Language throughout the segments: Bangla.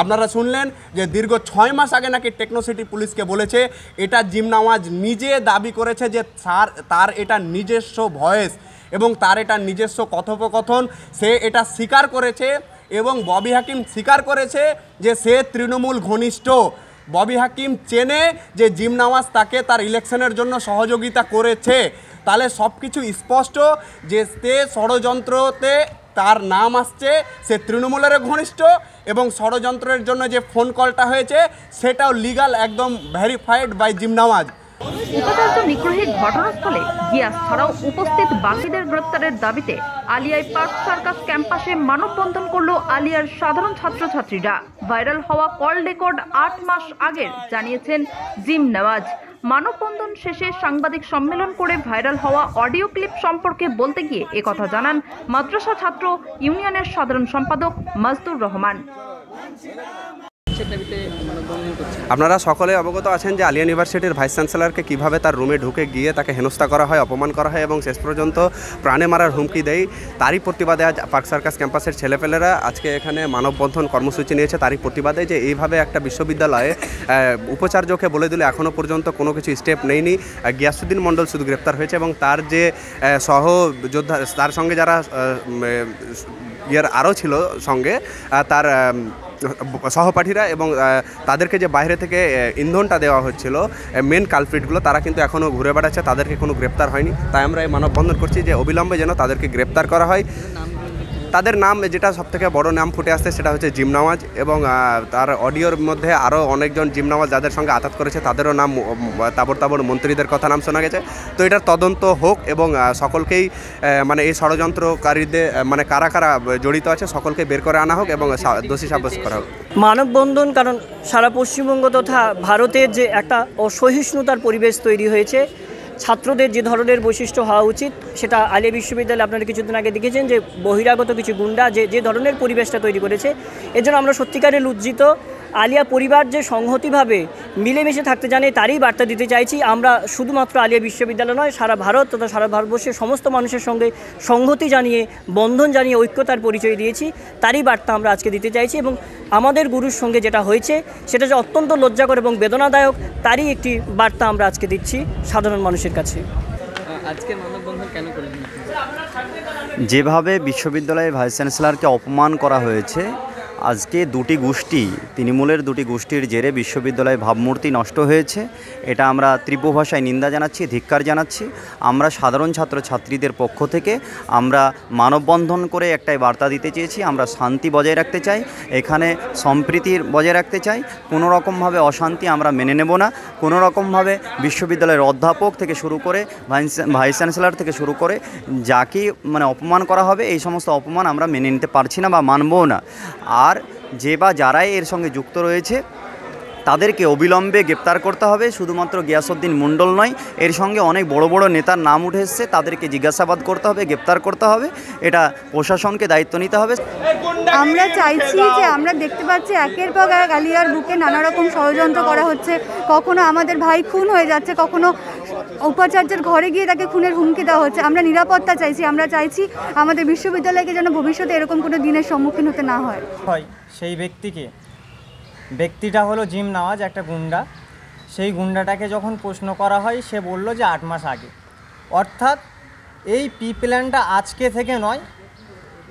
আপনারা শুনলেন যে দীর্ঘ ছয় মাস আগে নাকি টেকনোসিটি পুলিশকে বলেছে এটা নামাজ নিজে দাবি করেছে যে তার তার এটা নিজস্ব ভয়েস এবং তার এটা নিজস্ব কথোপকথন সে এটা স্বীকার করেছে এবং ববি হাকিম স্বীকার করেছে যে সে তৃণমূল ঘনিষ্ঠ ববি হাকিম চেনে যে নামাজ তাকে তার ইলেকশনের জন্য সহযোগিতা করেছে তাহলে সব কিছু স্পষ্ট যে সে ষড়যন্ত্রতে তার নাম আসছে সে তৃণমূলের ঘনিষ্ঠ এবং ষড়যন্ত্রের জন্য যে ফোন কলটা হয়েছে সেটাও লিগাল একদম ভেরিফাইড বাই জিমনাওয়াজ উপাচার্য নিগ্রহের ঘটনাস্থলে গিয়াস ছাড়াও উপস্থিত বাকিদের গ্রেপ্তারের দাবিতে আলিয়ায় পার্ক সার্কাস ক্যাম্পাসে মানববন্ধন করল আলিয়ার সাধারণ ছাত্রছাত্রীরা ভাইরাল হওয়া কল রেকর্ড আট মাস আগের জানিয়েছেন জিম নওয়াজ মানববন্ধন শেষে সাংবাদিক সম্মেলন করে ভাইরাল হওয়া অডিও ক্লিপ সম্পর্কে বলতে গিয়ে একথা জানান মাদ্রাসা ছাত্র ইউনিয়নের সাধারণ সম্পাদক মাজদুর রহমান মানে আপনারা সকলে অবগত আছেন যে আলিয়া ইউনিভার্সিটির ভাইস চ্যান্সেলারকে কীভাবে তার রুমে ঢুকে গিয়ে তাকে হেনস্থা করা হয় অপমান করা হয় এবং শেষ পর্যন্ত প্রাণে মারার হুমকি দেয় তারই প্রতিবাদে আজ পার্ক সার্কাস ক্যাম্পাসের ছেলেপেলেরা আজকে এখানে মানববন্ধন কর্মসূচি নিয়েছে তারই প্রতিবাদে যে এইভাবে একটা বিশ্ববিদ্যালয়ে উপাচার্যকে বলে দিলে এখনও পর্যন্ত কোনো কিছু স্টেপ নেয়নি গিয়াসুদ্দিন মণ্ডল শুধু গ্রেপ্তার হয়েছে এবং তার যে সহ যোদ্ধা তার সঙ্গে যারা ইয়ার আরও ছিল সঙ্গে তার সহপাঠীরা এবং তাদেরকে যে বাইরে থেকে ইন্ধনটা দেওয়া হচ্ছিল মেন কালফ্রিটগুলো তারা কিন্তু এখনও ঘুরে বেড়াচ্ছে তাদেরকে কোনো গ্রেপ্তার হয়নি তাই আমরা এই মানববন্ধন করছি যে অবিলম্বে যেন তাদেরকে গ্রেপ্তার করা হয় তাদের নাম যেটা সবথেকে বড় নাম ফুটে আসছে সেটা হচ্ছে জিমনামাজ এবং তার অডিওর মধ্যে আরও অনেকজন জিমনামাজ যাদের সঙ্গে আঘাত করেছে তাদেরও নাম তাবড় তাবড় মন্ত্রীদের কথা নাম শোনা গেছে তো এটার তদন্ত হোক এবং সকলকেই মানে এই ষড়যন্ত্রকারীদের মানে কারা কারা জড়িত আছে সকলকে বের করে আনা হোক এবং দোষী সাব্যস্ত করা হোক মানববন্ধন কারণ সারা পশ্চিমবঙ্গ তথা ভারতের যে একটা অসহিষ্ণুতার পরিবেশ তৈরি হয়েছে ছাত্রদের যে ধরনের বৈশিষ্ট্য হওয়া উচিত সেটা আলিয়া বিশ্ববিদ্যালয়ে আপনারা কিছুদিন আগে দেখেছেন যে বহিরাগত কিছু গুন্ডা যে যে ধরনের পরিবেশটা তৈরি করেছে এজন্য আমরা সত্যিকারে লজ্জিত আলিয়া পরিবার যে সংহতিভাবে মিলেমিশে থাকতে জানে তারই বার্তা দিতে চাইছি আমরা শুধুমাত্র আলিয়া বিশ্ববিদ্যালয় নয় সারা ভারত তথা সারা ভারতবর্ষের সমস্ত মানুষের সঙ্গে সংহতি জানিয়ে বন্ধন জানিয়ে ঐক্যতার পরিচয় দিয়েছি তারই বার্তা আমরা আজকে দিতে চাইছি এবং আমাদের গুরুর সঙ্গে যেটা হয়েছে সেটা যে অত্যন্ত লজ্জাকর এবং বেদনাদায়ক তারই একটি বার্তা আমরা আজকে দিচ্ছি সাধারণ মানুষের কাছে যেভাবে বিশ্ববিদ্যালয়ে ভাইস চ্যান্সেলারকে অপমান করা হয়েছে আজকে দুটি গোষ্ঠী তৃণমূলের দুটি গোষ্ঠীর জেরে বিশ্ববিদ্যালয়ে ভাবমূর্তি নষ্ট হয়েছে এটা আমরা তীব্র ভাষায় নিন্দা জানাচ্ছি ধিক্কার জানাচ্ছি আমরা সাধারণ ছাত্র ছাত্রীদের পক্ষ থেকে আমরা মানববন্ধন করে একটাই বার্তা দিতে চেয়েছি আমরা শান্তি বজায় রাখতে চাই এখানে সম্প্রীতির বজায় রাখতে চাই কোনো রকমভাবে অশান্তি আমরা মেনে নেব না কোনো রকমভাবে বিশ্ববিদ্যালয়ের অধ্যাপক থেকে শুরু করে ভাইস চ্যান্সেলর থেকে শুরু করে যাকে মানে অপমান করা হবে এই সমস্ত অপমান আমরা মেনে নিতে পারছি না বা মানবও না আর আর যে বা যারাই এর সঙ্গে যুক্ত রয়েছে তাদেরকে অবিলম্বে গ্রেপ্তার করতে হবে শুধুমাত্র গিয়াসউদ্দিন মণ্ডল নয় এর সঙ্গে অনেক বড় বড় নেতার নাম উঠে এসছে তাদেরকে জিজ্ঞাসাবাদ করতে হবে গ্রেপ্তার করতে হবে এটা প্রশাসনকে দায়িত্ব নিতে হবে আমরা চাইছি যে আমরা দেখতে পাচ্ছি একের পর এক আলিয়ার বুকে নানা রকম ষড়যন্ত্র করা হচ্ছে কখনো আমাদের ভাই খুন হয়ে যাচ্ছে কখনো উপাচার্যের ঘরে গিয়ে তাকে খুনের হুমকি দেওয়া হচ্ছে আমরা নিরাপত্তা চাইছি আমরা চাইছি আমাদের বিশ্ববিদ্যালয়কে যেন ভবিষ্যতে এরকম কোনো দিনের সম্মুখীন হতে না হয় হয় সেই ব্যক্তিকে ব্যক্তিটা হলো জিম নাওয়াজ একটা গুন্ডা সেই গুন্ডাটাকে যখন প্রশ্ন করা হয় সে বলল যে আট মাস আগে অর্থাৎ এই পি প্ল্যানটা আজকে থেকে নয়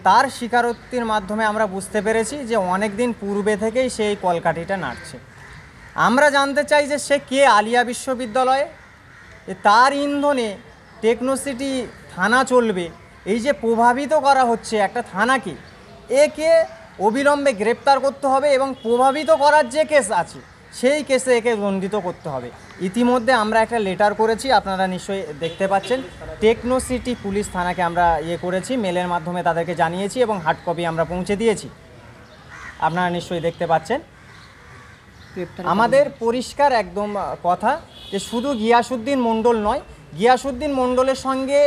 তার স্বীকারোক্তির মাধ্যমে আমরা বুঝতে পেরেছি যে অনেক দিন পূর্বে থেকেই সেই কলকাঠিটা নাড়ছে আমরা জানতে চাই যে সে কে আলিয়া বিশ্ববিদ্যালয়ে তার ইন্ধনে টেকনোসিটি থানা চলবে এই যে প্রভাবিত করা হচ্ছে একটা থানাকে একে অবিলম্বে গ্রেপ্তার করতে হবে এবং প্রভাবিত করার যে কেস আছে সেই কেসে একে দণ্ডিত করতে হবে ইতিমধ্যে আমরা একটা লেটার করেছি আপনারা নিশ্চয়ই দেখতে পাচ্ছেন টেকনো সিটি পুলিশ থানাকে আমরা ইয়ে করেছি মেলের মাধ্যমে তাদেরকে জানিয়েছি এবং হার্ড কপি আমরা পৌঁছে দিয়েছি আপনারা নিশ্চয়ই দেখতে পাচ্ছেন আমাদের পরিষ্কার একদম কথা যে শুধু গিয়াসুদ্দিন মণ্ডল নয় গিয়াসুদ্দিন মণ্ডলের সঙ্গে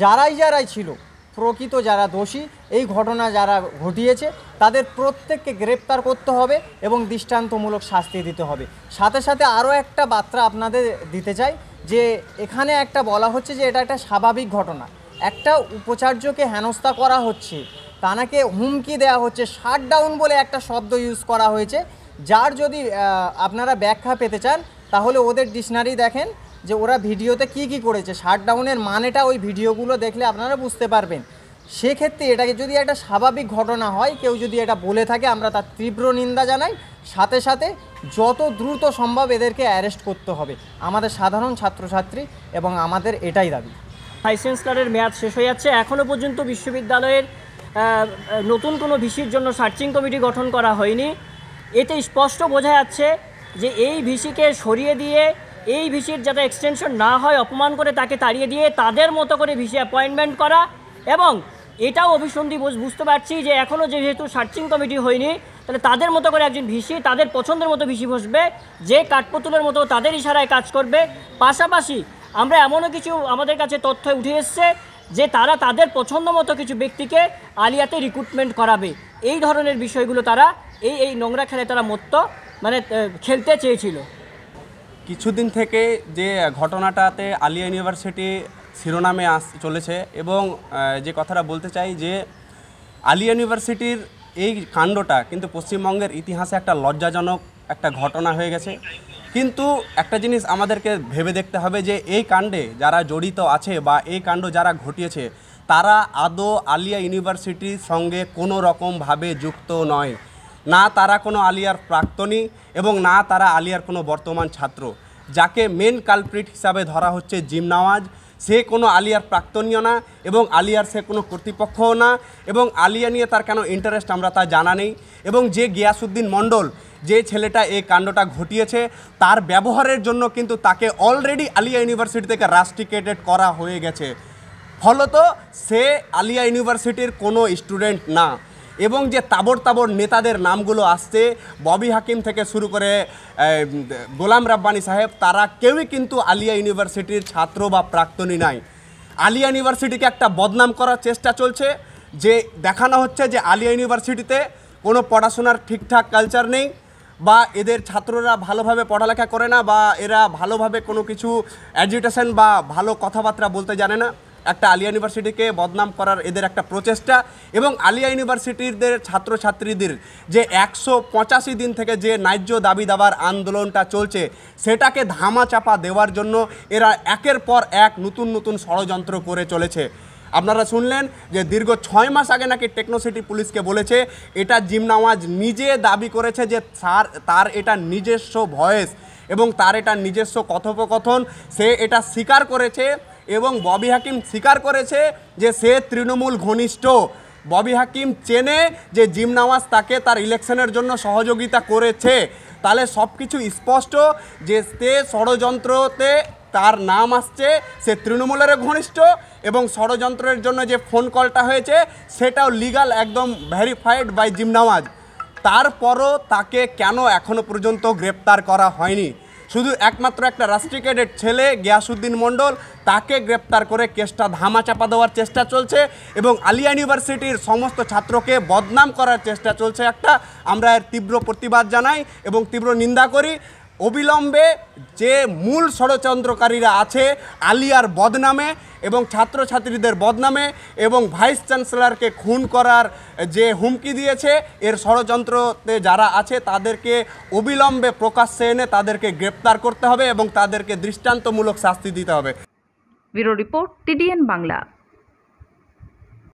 যারাই যারাই ছিল প্রকৃত যারা দোষী এই ঘটনা যারা ঘটিয়েছে তাদের প্রত্যেককে গ্রেপ্তার করতে হবে এবং দৃষ্টান্তমূলক শাস্তি দিতে হবে সাথে সাথে আরও একটা বার্তা আপনাদের দিতে চাই যে এখানে একটা বলা হচ্ছে যে এটা একটা স্বাভাবিক ঘটনা একটা উপাচার্যকে হেনস্থা করা হচ্ছে তানাকে হুমকি দেওয়া হচ্ছে শাট ডাউন বলে একটা শব্দ ইউজ করা হয়েছে যার যদি আপনারা ব্যাখ্যা পেতে চান তাহলে ওদের ডিকশনারি দেখেন যে ওরা ভিডিওতে কি কি করেছে শাটডাউনের মানেটা ওই ভিডিওগুলো দেখলে আপনারা বুঝতে পারবেন সেক্ষেত্রে এটাকে যদি একটা স্বাভাবিক ঘটনা হয় কেউ যদি এটা বলে থাকে আমরা তার তীব্র নিন্দা জানাই সাথে সাথে যত দ্রুত সম্ভব এদেরকে অ্যারেস্ট করতে হবে আমাদের সাধারণ ছাত্রছাত্রী এবং আমাদের এটাই দাবি লাইসেন্স কার্ডের মেয়াদ শেষ হয়ে যাচ্ছে এখনও পর্যন্ত বিশ্ববিদ্যালয়ের নতুন কোনো ভিসির জন্য সার্চিং কমিটি গঠন করা হয়নি এতে স্পষ্ট বোঝা যাচ্ছে যে এই ভিসিকে সরিয়ে দিয়ে এই ভিসির যাতে এক্সটেনশন না হয় অপমান করে তাকে তাড়িয়ে দিয়ে তাদের মতো করে ভিসি অ্যাপয়েন্টমেন্ট করা এবং এটাও অভিসন্ধি বুঝতে পারছি যে এখনও যেহেতু সার্চিং কমিটি হয়নি তাহলে তাদের মতো করে একজন ভিসি তাদের পছন্দের মতো ভিসি বসবে যে কাঠপুতুলের মতো তাদের ইশারায় কাজ করবে পাশাপাশি আমরা এমনও কিছু আমাদের কাছে তথ্য উঠে এসছে যে তারা তাদের পছন্দ মতো কিছু ব্যক্তিকে আলিয়াতে রিক্রুটমেন্ট করাবে এই ধরনের বিষয়গুলো তারা এই এই নোংরা খেলে তারা মত্ত মানে খেলতে চেয়েছিল কিছুদিন থেকে যে ঘটনাটাতে আলিয়া ইউনিভার্সিটি শিরোনামে আস চলেছে এবং যে কথাটা বলতে চাই যে আলিয়া ইউনিভার্সিটির এই কাণ্ডটা কিন্তু পশ্চিমবঙ্গের ইতিহাসে একটা লজ্জাজনক একটা ঘটনা হয়ে গেছে কিন্তু একটা জিনিস আমাদেরকে ভেবে দেখতে হবে যে এই কাণ্ডে যারা জড়িত আছে বা এই কাণ্ড যারা ঘটিয়েছে তারা আদৌ আলিয়া ইউনিভার্সিটির সঙ্গে কোনো রকমভাবে যুক্ত নয় না তারা কোনো আলিয়ার প্রাক্তনী এবং না তারা আলিয়ার কোনো বর্তমান ছাত্র যাকে মেন কালপ্রিট হিসাবে ধরা হচ্ছে জিম নাওয়াজ সে কোনো আলিয়ার প্রাক্তনীয় না এবং আলিয়ার সে কোনো কর্তৃপক্ষও না এবং আলিয়া নিয়ে তার কেন ইন্টারেস্ট আমরা তা জানা নেই এবং যে গিয়াসুদ্দিন মণ্ডল যে ছেলেটা এই কাণ্ডটা ঘটিয়েছে তার ব্যবহারের জন্য কিন্তু তাকে অলরেডি আলিয়া ইউনিভার্সিটি থেকে রাস্টিকেটেড করা হয়ে গেছে ফলত সে আলিয়া ইউনিভার্সিটির কোনো স্টুডেন্ট না এবং যে তাবর তাবর নেতাদের নামগুলো আসছে ববি হাকিম থেকে শুরু করে গোলাম রাব্বানি সাহেব তারা কেউই কিন্তু আলিয়া ইউনিভার্সিটির ছাত্র বা প্রাক্তনী নাই আলিয়া ইউনিভার্সিটিকে একটা বদনাম করার চেষ্টা চলছে যে দেখানো হচ্ছে যে আলিয়া ইউনিভার্সিটিতে কোনো পড়াশোনার ঠিকঠাক কালচার নেই বা এদের ছাত্ররা ভালোভাবে পড়ালেখা করে না বা এরা ভালোভাবে কোনো কিছু এডুকেশন বা ভালো কথাবার্তা বলতে জানে না একটা আলিয়া ইউনিভার্সিটিকে বদনাম করার এদের একটা প্রচেষ্টা এবং আলিয়া ইউনিভার্সিটিদের ছাত্রছাত্রীদের যে একশো পঁচাশি দিন থেকে যে ন্যায্য দাবি দাবার আন্দোলনটা চলছে সেটাকে ধামা চাপা দেওয়ার জন্য এরা একের পর এক নতুন নতুন ষড়যন্ত্র করে চলেছে আপনারা শুনলেন যে দীর্ঘ ছয় মাস আগে নাকি টেকনোসিটি পুলিশকে বলেছে এটা জিমনাওয়াজ নিজে দাবি করেছে যে তার তার এটা নিজস্ব ভয়েস এবং তার এটা নিজস্ব কথোপকথন সে এটা স্বীকার করেছে এবং ববি হাকিম স্বীকার করেছে যে সে তৃণমূল ঘনিষ্ঠ ববি হাকিম চেনে যে জিম নামাজ তাকে তার ইলেকশনের জন্য সহযোগিতা করেছে তাহলে সব কিছু স্পষ্ট যে সে ষড়যন্ত্রতে তার নাম আসছে সে তৃণমূলের ঘনিষ্ঠ এবং ষড়যন্ত্রের জন্য যে ফোন কলটা হয়েছে সেটাও লিগাল একদম ভ্যারিফাইড বাই জিম নামাজ তারপরও তাকে কেন এখনও পর্যন্ত গ্রেপ্তার করা হয়নি শুধু একমাত্র একটা রাষ্ট্রিকেটের ছেলে গিয়াসুদ্দিন মণ্ডল তাকে গ্রেপ্তার করে কেসটা ধামাচাপা দেওয়ার চেষ্টা চলছে এবং আলিয়া ইউনিভার্সিটির সমস্ত ছাত্রকে বদনাম করার চেষ্টা চলছে একটা আমরা এর তীব্র প্রতিবাদ জানাই এবং তীব্র নিন্দা করি অবিলম্বে যে মূল ষড়যন্ত্রকারীরা আছে আলিয়ার বদনামে এবং ছাত্রছাত্রীদের বদনামে এবং ভাইস চ্যান্সেলরকে খুন করার যে হুমকি দিয়েছে এর ষড়যন্ত্রতে যারা আছে তাদেরকে অবিলম্বে প্রকাশ্যে এনে তাদেরকে গ্রেপ্তার করতে হবে এবং তাদেরকে দৃষ্টান্তমূলক শাস্তি দিতে হবে ব্যুরো রিপোর্ট টিডিএন বাংলা